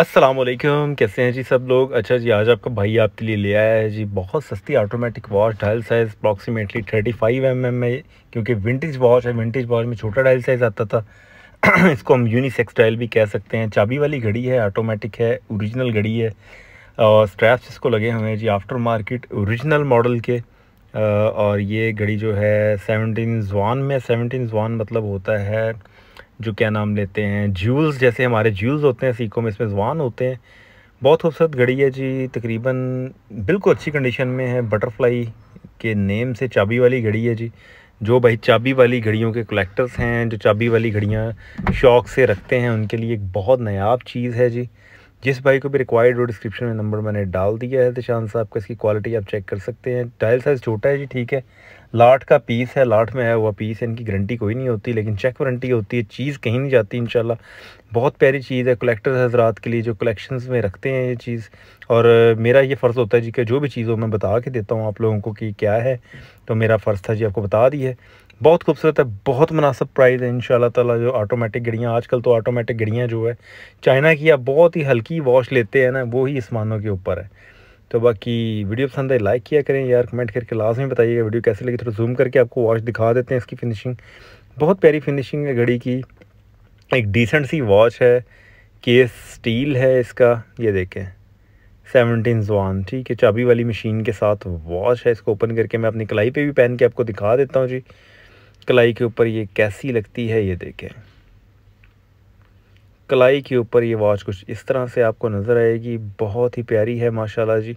असलम कैसे हैं जी सब लोग अच्छा जी आज आपका भाई आपके लिए ले आया है जी बहुत सस्ती automatic watch dial size approximately 35 five mm में क्योंकि विंटेज वॉच है विंटेज वॉच में छोटा डायल साइज़ आता था इसको हम यूनिसेक्स डायल भी कह सकते हैं चाबी वाली घड़ी है ऑटोमेटिक है औरिजिनल घड़ी है और स्ट्रैप्स इसको लगे हुए हैं जी आफ्टर मार्केट औरिजिनल मॉडल के और ये घड़ी जो है सेवनटीन जवान में सेवनटीन जवान मतलब होता है जो क्या नाम लेते हैं ज्यूल्स जैसे हमारे ज्यूल्स होते हैं सीखों में इसमें जवान होते हैं बहुत खूबसूरत घड़ी है जी तकरीबन बिल्कुल अच्छी कंडीशन में है बटरफ्लाई के नेम से चाबी वाली घड़ी है जी जो भाई चाबी वाली घड़ियों के कलेक्टर्स हैं जो चाबी वाली घड़ियाँ शौक से रखते हैं उनके लिए एक बहुत नायाब चीज़ है जी जिस बाइक को भी रिक्वायर्ड हो डिस्क्रिप्शन में नंबर मैंने डाल दिया है तो साहब का इसकी क्वालिटी आप चेक कर सकते हैं टाइल साइज़ छोटा है जी ठीक है लाठ का पीस है लाठ में आया हुआ पीस है इनकी गारंटी कोई नहीं होती लेकिन चेक वारंटी होती है चीज़ कहीं नहीं जाती इन बहुत प्यारी चीज़ है कलेक्टर हजरात के लिए जो कलेक्शन में रखते हैं ये चीज़ और मेरा ये फ़र्ज़ होता है जी कि जो भी चीज़ हो मैं बता के देता हूँ आप लोगों को कि क्या है तो मेरा फ़र्ज़ था जी आपको बता दी है बहुत खूबसूरत है बहुत मुनासब प्राइस है इन ताला जो ऑटोमेटिक घड़ियाँ आजकल तो ऑटोमेटिक घड़ियाँ जो है चाइना की आप बहुत ही हल्की वॉश लेते हैं ना वो ही इसमानों के ऊपर है तो बाकी वीडियो पसंद है लाइक किया करें यार कमेंट करके में बताइएगा वीडियो कैसे लगी थोड़ा जूम करके आपको वॉश दिखा देते हैं इसकी फिनिशिंग बहुत प्यारी फिनिशिंग है घड़ी की एक डिसेंट सी वॉच है केस स्टील है इसका ये देखें सेवनटीन जवान ठीक है चाबी वाली मशीन के साथ वॉच है इसको ओपन करके मैं अपनी कलाई पे भी पहन के आपको दिखा देता हूँ जी कलाई के ऊपर ये कैसी लगती है ये देखें कलाई के ऊपर ये वॉच कुछ इस तरह से आपको नज़र आएगी बहुत ही प्यारी है माशाल्लाह जी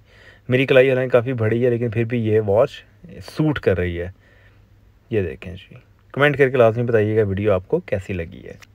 मेरी कलाई हालांकि काफ़ी बड़ी है लेकिन फिर भी ये वॉच सूट कर रही है ये देखें जी कमेंट करके लाजमी बताइएगा वीडियो आपको कैसी लगी है